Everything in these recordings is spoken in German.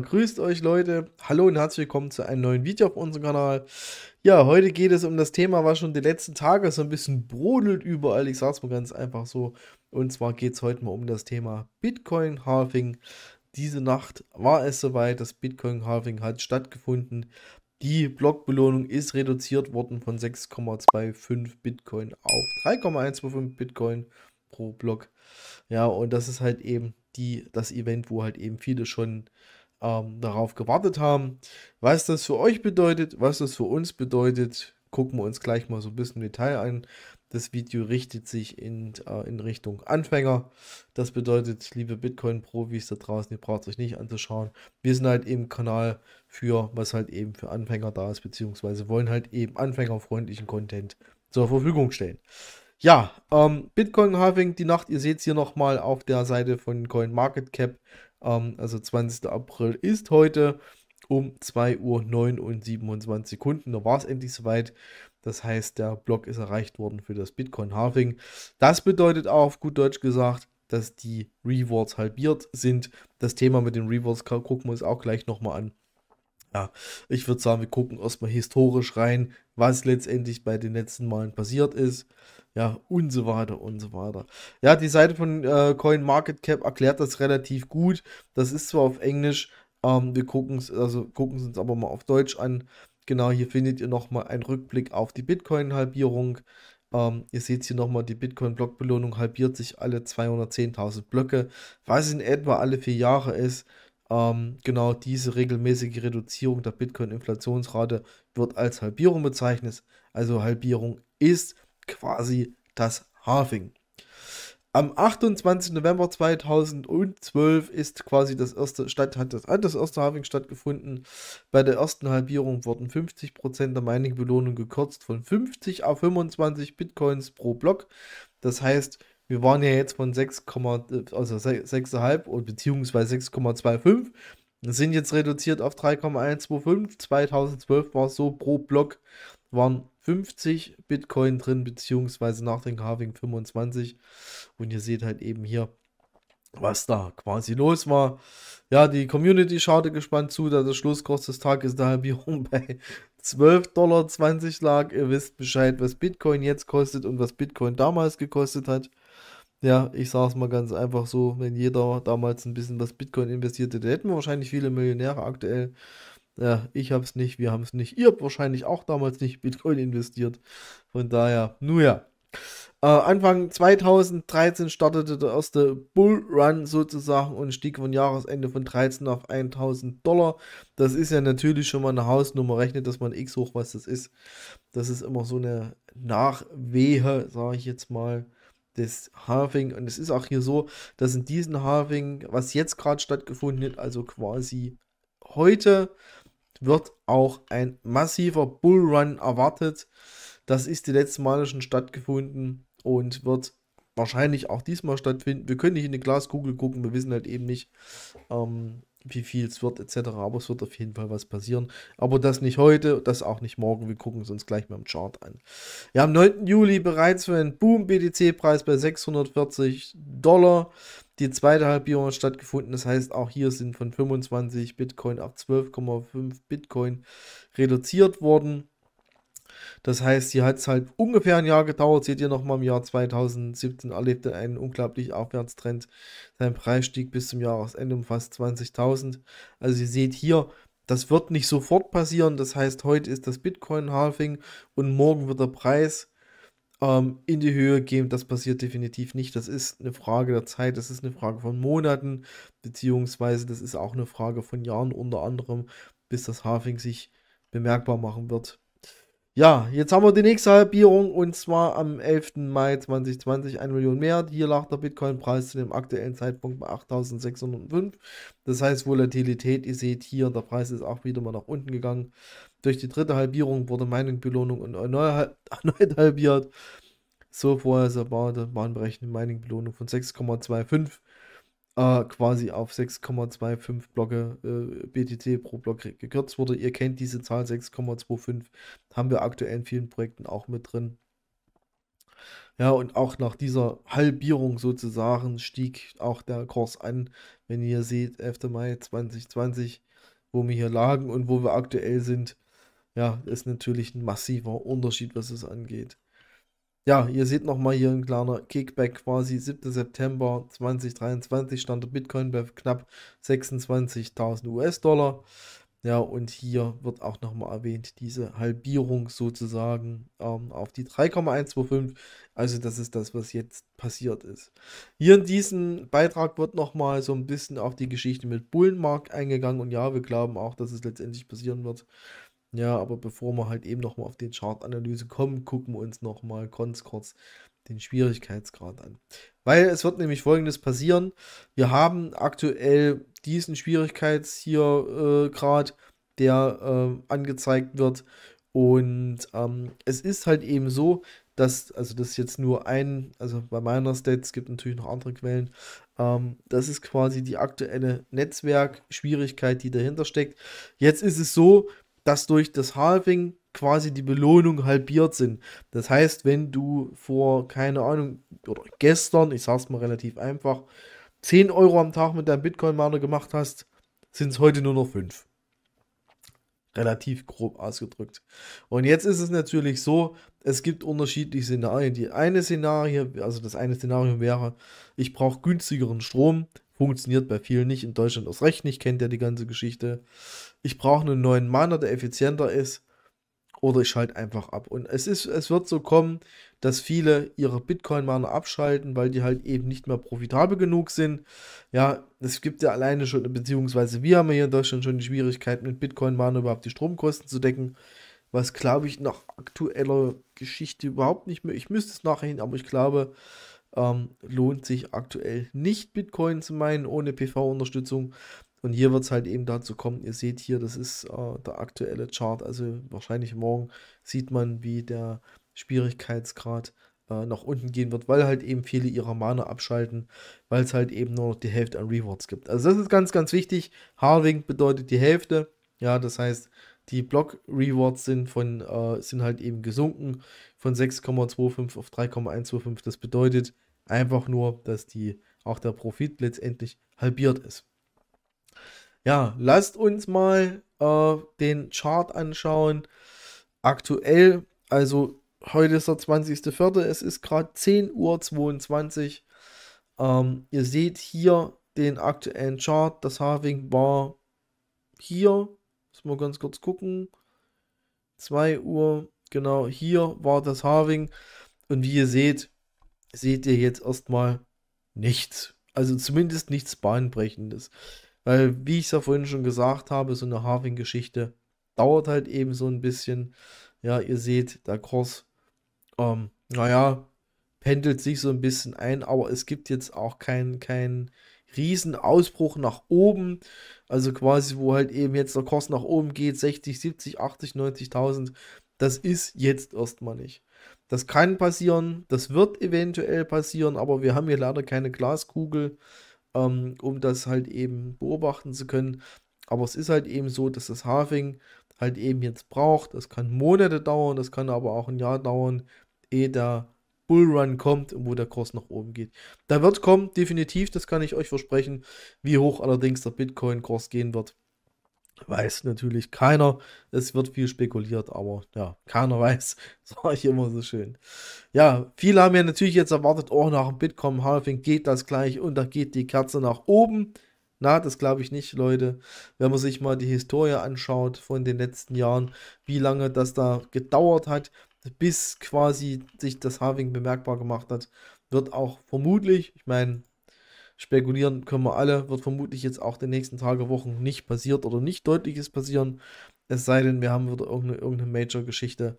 grüßt euch Leute. Hallo und herzlich willkommen zu einem neuen Video auf unserem Kanal. Ja, heute geht es um das Thema, was schon die letzten Tage so ein bisschen brodelt überall. Ich sag's mal ganz einfach so. Und zwar geht es heute mal um das Thema Bitcoin Halving. Diese Nacht war es soweit, das Bitcoin Halving hat stattgefunden. Die Blockbelohnung ist reduziert worden von 6,25 Bitcoin auf 3,125 Bitcoin pro Block. Ja, und das ist halt eben die, das Event, wo halt eben viele schon ähm, darauf gewartet haben. Was das für euch bedeutet, was das für uns bedeutet, gucken wir uns gleich mal so ein bisschen im Detail an. Das Video richtet sich in, äh, in Richtung Anfänger. Das bedeutet, liebe Bitcoin-Profis da draußen, ihr braucht es euch nicht anzuschauen. Wir sind halt eben Kanal für, was halt eben für Anfänger da ist, beziehungsweise wollen halt eben anfängerfreundlichen Content zur Verfügung stellen. Ja, ähm, Bitcoin Halving die Nacht, ihr seht es hier nochmal auf der Seite von CoinMarketCap ähm, also 20. April ist heute um 2 Uhr 9 und 27 Sekunden. Da war es endlich soweit. Das heißt, der Block ist erreicht worden für das Bitcoin-Halving. Das bedeutet auch auf gut Deutsch gesagt, dass die Rewards halbiert sind. Das Thema mit den Rewards gucken wir uns auch gleich nochmal an. Ja, ich würde sagen, wir gucken erstmal historisch rein, was letztendlich bei den letzten Malen passiert ist. Ja, und so weiter und so weiter. Ja, die Seite von äh, CoinMarketCap erklärt das relativ gut. Das ist zwar auf Englisch, ähm, wir gucken es also gucken uns aber mal auf Deutsch an. Genau, hier findet ihr nochmal einen Rückblick auf die Bitcoin-Halbierung. Ähm, ihr seht hier nochmal, die Bitcoin-Blockbelohnung halbiert sich alle 210.000 Blöcke, was in etwa alle vier Jahre ist. Ähm, genau diese regelmäßige Reduzierung der Bitcoin-Inflationsrate wird als Halbierung bezeichnet. Also Halbierung ist quasi das Halving. Am 28. November 2012 ist quasi das erste Stadt, hat das, das erste Halving stattgefunden. Bei der ersten Halbierung wurden 50% der Mining-Belohnung gekürzt von 50 auf 25 Bitcoins pro Block. Das heißt, wir waren ja jetzt von 6, also 6,5 beziehungsweise 6,25 sind jetzt reduziert auf 3,125. 2012 war es so pro Block waren 50 Bitcoin drin, beziehungsweise nach dem Carving 25. Und ihr seht halt eben hier, was da quasi los war. Ja, die Community schaute gespannt zu, da der Schlusskurs des Tages der Halbierung bei 12,20 Dollar lag. Ihr wisst Bescheid, was Bitcoin jetzt kostet und was Bitcoin damals gekostet hat. Ja, ich sage es mal ganz einfach so, wenn jeder damals ein bisschen was Bitcoin investiert hätte, hätten wir wahrscheinlich viele Millionäre aktuell. Ja, ich es nicht, wir haben es nicht. Ihr habt wahrscheinlich auch damals nicht Bitcoin investiert. Von daher, nun ja. Äh, Anfang 2013 startete der erste Bull Run sozusagen und stieg von Jahresende von 13 auf 1000 Dollar. Das ist ja natürlich schon mal eine Hausnummer, rechnet dass man x hoch, was das ist. Das ist immer so eine Nachwehe, sage ich jetzt mal des Halving. Und es ist auch hier so, dass in diesem Halving, was jetzt gerade stattgefunden hat, also quasi heute, wird auch ein massiver Bullrun erwartet. Das ist die letzten Male schon stattgefunden und wird wahrscheinlich auch diesmal stattfinden. Wir können nicht in die Glaskugel gucken, wir wissen halt eben nicht, ähm, wie viel es wird etc. Aber es wird auf jeden Fall was passieren. Aber das nicht heute, das auch nicht morgen. Wir gucken es uns gleich mal im Chart an. Wir haben 9. Juli bereits für einen Boom BTC-Preis bei 640 Dollar die zweite Halbierung hat stattgefunden. Das heißt, auch hier sind von 25 Bitcoin auf 12,5 Bitcoin reduziert worden. Das heißt, hier hat es halt ungefähr ein Jahr gedauert. Seht ihr nochmal, im Jahr 2017 erlebte einen unglaublich Aufwärtstrend. Sein Preis stieg bis zum Jahresende um fast 20.000. Also ihr seht hier, das wird nicht sofort passieren. Das heißt, heute ist das Bitcoin-Halving und morgen wird der Preis ähm, in die Höhe gehen. Das passiert definitiv nicht. Das ist eine Frage der Zeit, das ist eine Frage von Monaten, beziehungsweise das ist auch eine Frage von Jahren unter anderem, bis das Hafing sich bemerkbar machen wird. Ja, jetzt haben wir die nächste Halbierung und zwar am 11. Mai 2020 1 Million mehr. Hier lag der Bitcoin-Preis zu dem aktuellen Zeitpunkt bei 8.605. Das heißt Volatilität, ihr seht hier, der Preis ist auch wieder mal nach unten gegangen. Durch die dritte Halbierung wurde Mining-Belohnung erneut halbiert. So vorher erwartet waren berechnet Mining-Belohnung von 6,25 äh, quasi auf 6,25 Blocke äh, BTC pro Block gekürzt wurde. Ihr kennt diese Zahl 6,25, haben wir aktuell in vielen Projekten auch mit drin. Ja, und auch nach dieser Halbierung sozusagen stieg auch der Kurs an, wenn ihr seht, 11. Mai 2020, wo wir hier lagen und wo wir aktuell sind. Ja, ist natürlich ein massiver Unterschied, was es angeht. Ja, ihr seht nochmal hier ein kleiner Kickback quasi. 7. September 2023 stand der Bitcoin bei knapp 26.000 US-Dollar. Ja, und hier wird auch nochmal erwähnt, diese Halbierung sozusagen ähm, auf die 3,125. Also das ist das, was jetzt passiert ist. Hier in diesem Beitrag wird nochmal so ein bisschen auf die Geschichte mit Bullenmarkt eingegangen. Und ja, wir glauben auch, dass es letztendlich passieren wird. Ja, aber bevor wir halt eben nochmal auf den Chartanalyse kommen, gucken wir uns nochmal ganz kurz den Schwierigkeitsgrad an. Weil es wird nämlich folgendes passieren. Wir haben aktuell diesen Schwierigkeitsgrad, äh, der äh, angezeigt wird. Und ähm, es ist halt eben so, dass, also das ist jetzt nur ein, also bei meiner Stats gibt natürlich noch andere Quellen, ähm, das ist quasi die aktuelle Netzwerkschwierigkeit, die dahinter steckt. Jetzt ist es so, dass durch das Halving quasi die Belohnung halbiert sind. Das heißt, wenn du vor, keine Ahnung, oder gestern, ich sag's mal relativ einfach, 10 Euro am Tag mit deinem Bitcoin-Miner gemacht hast, sind es heute nur noch 5. Relativ grob ausgedrückt. Und jetzt ist es natürlich so, es gibt unterschiedliche Szenarien. Die eine Szenarie, also das eine Szenario wäre, ich brauche günstigeren Strom, Funktioniert bei vielen nicht. In Deutschland aus recht nicht, kennt ja die ganze Geschichte. Ich brauche einen neuen Mana, der effizienter ist. Oder ich schalte einfach ab. Und es, ist, es wird so kommen, dass viele ihre Bitcoin-Mana abschalten, weil die halt eben nicht mehr profitabel genug sind. Ja, es gibt ja alleine schon, beziehungsweise wir haben hier in Deutschland schon die Schwierigkeit, mit Bitcoin-Mana überhaupt die Stromkosten zu decken was glaube ich nach aktueller Geschichte überhaupt nicht mehr. Ich müsste es nachher nachrechnen, aber ich glaube, ähm, lohnt sich aktuell nicht Bitcoin zu meinen ohne PV-Unterstützung. Und hier wird es halt eben dazu kommen, ihr seht hier, das ist äh, der aktuelle Chart, also wahrscheinlich morgen sieht man, wie der Schwierigkeitsgrad äh, nach unten gehen wird, weil halt eben viele ihrer Mana abschalten, weil es halt eben nur noch die Hälfte an Rewards gibt. Also das ist ganz, ganz wichtig. Halving bedeutet die Hälfte. Ja, das heißt, die Block-Rewards sind äh, sind halt eben gesunken von 6,25 auf 3,125. Das bedeutet, Einfach nur, dass die auch der Profit letztendlich halbiert ist. Ja, lasst uns mal äh, den Chart anschauen. Aktuell, also heute ist der 20.04., es ist gerade 10.22 Uhr. Ähm, ihr seht hier den aktuellen Chart. Das Having war hier, müssen wir ganz kurz gucken, 2 Uhr, genau hier war das Having. Und wie ihr seht, seht ihr jetzt erstmal nichts. Also zumindest nichts Bahnbrechendes. Weil, wie ich es ja vorhin schon gesagt habe, so eine Harving-Geschichte dauert halt eben so ein bisschen. Ja, ihr seht, der Kurs, ähm, naja, pendelt sich so ein bisschen ein, aber es gibt jetzt auch keinen kein Riesenausbruch nach oben. Also quasi, wo halt eben jetzt der Kurs nach oben geht, 60, 70, 80, 90.000. Das ist jetzt erstmal nicht. Das kann passieren, das wird eventuell passieren, aber wir haben hier leider keine Glaskugel, ähm, um das halt eben beobachten zu können. Aber es ist halt eben so, dass das Halving halt eben jetzt braucht. Das kann Monate dauern, das kann aber auch ein Jahr dauern, ehe der Bullrun kommt und wo der Kurs nach oben geht. Da wird kommen, definitiv, das kann ich euch versprechen, wie hoch allerdings der Bitcoin-Kurs gehen wird. Weiß natürlich keiner. Es wird viel spekuliert, aber ja, keiner weiß. Sage ich immer so schön. Ja, viele haben ja natürlich jetzt erwartet, oh, nach dem Bitcoin-Halving geht das gleich und da geht die Kerze nach oben. Na, das glaube ich nicht, Leute. Wenn man sich mal die Historie anschaut von den letzten Jahren, wie lange das da gedauert hat, bis quasi sich das Halving bemerkbar gemacht hat, wird auch vermutlich, ich meine, Spekulieren können wir alle, wird vermutlich jetzt auch die nächsten Tage, Wochen nicht passiert oder nicht deutliches passieren. Es sei denn, wir haben wieder irgendeine, irgendeine Major-Geschichte.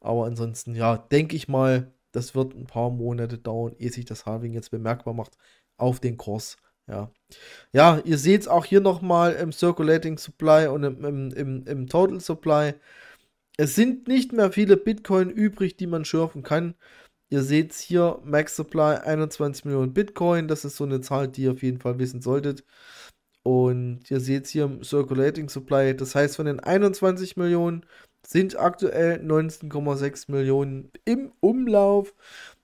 Aber ansonsten, ja, denke ich mal, das wird ein paar Monate dauern, ehe sich das Halving jetzt bemerkbar macht auf den Kurs. Ja, ja ihr seht es auch hier nochmal im Circulating Supply und im, im, im, im Total Supply. Es sind nicht mehr viele Bitcoin übrig, die man schürfen kann. Ihr seht es hier, Max Supply 21 Millionen Bitcoin. Das ist so eine Zahl, die ihr auf jeden Fall wissen solltet. Und ihr seht es hier im Circulating Supply, das heißt von den 21 Millionen sind aktuell 19,6 Millionen im Umlauf.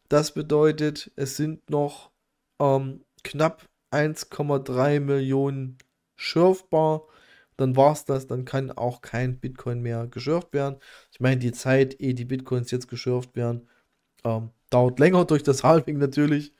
Das bedeutet, es sind noch ähm, knapp 1,3 Millionen schürfbar. Dann war es das, dann kann auch kein Bitcoin mehr geschürft werden. Ich meine, die Zeit, ehe die Bitcoins jetzt geschürft werden, ähm, dauert länger durch das Halving natürlich.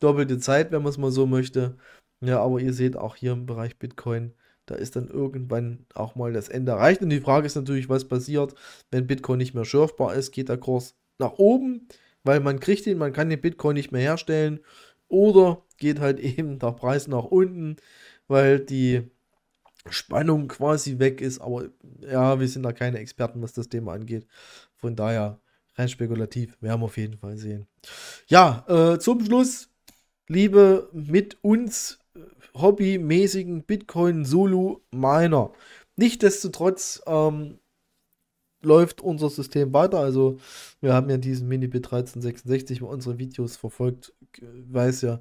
Doppelte Zeit, wenn man es mal so möchte. Ja, aber ihr seht auch hier im Bereich Bitcoin, da ist dann irgendwann auch mal das Ende erreicht. Und die Frage ist natürlich, was passiert, wenn Bitcoin nicht mehr schürfbar ist, geht der Kurs nach oben, weil man kriegt ihn, man kann den Bitcoin nicht mehr herstellen. Oder geht halt eben der Preis nach unten, weil die Spannung quasi weg ist. Aber ja, wir sind da keine Experten, was das Thema angeht. Von daher rein spekulativ. Werden wir auf jeden Fall sehen. Ja, äh, zum Schluss, liebe mit uns äh, hobbymäßigen bitcoin solo miner Nichtsdestotrotz ähm, läuft unser System weiter. Also wir haben ja diesen Mini-Bit 1366, wer unsere Videos verfolgt, äh, weiß ja,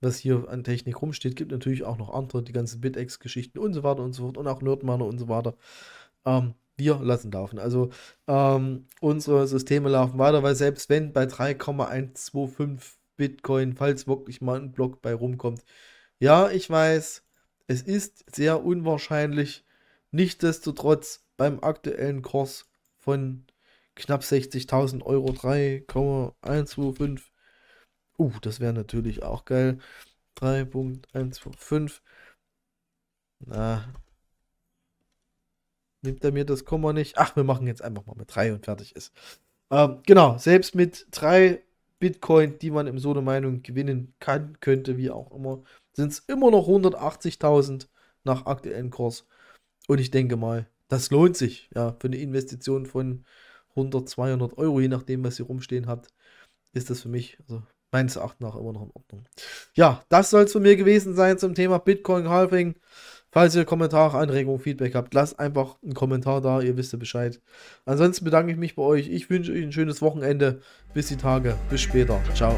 was hier an Technik rumsteht. Gibt natürlich auch noch andere, die ganzen BitEx-Geschichten und so weiter und so fort und auch Nerdminer und so weiter. Ähm, wir lassen laufen. Also ähm, unsere Systeme laufen weiter, weil selbst wenn bei 3,125 Bitcoin, falls wirklich mal ein Block bei rumkommt, ja, ich weiß, es ist sehr unwahrscheinlich. Nichtsdestotrotz beim aktuellen Kurs von knapp 60.000 Euro 3,125. Uh, das wäre natürlich auch geil. 3,125. Na, nimmt er mir das Komma nicht. Ach, wir machen jetzt einfach mal mit 3 und fertig ist. Ähm, genau, selbst mit 3 Bitcoin, die man im so eine Meinung gewinnen kann, könnte, wie auch immer, sind es immer noch 180.000 nach aktuellen Kurs. Und ich denke mal, das lohnt sich, ja, für eine Investition von 100, 200 Euro, je nachdem, was ihr rumstehen habt, ist das für mich, also meines Erachtens nach immer noch in Ordnung. Ja, das soll es von mir gewesen sein zum Thema Bitcoin Halving. Falls ihr Kommentare, Anregungen, Feedback habt, lasst einfach einen Kommentar da, ihr wisst ja Bescheid. Ansonsten bedanke ich mich bei euch. Ich wünsche euch ein schönes Wochenende. Bis die Tage. Bis später. Ciao.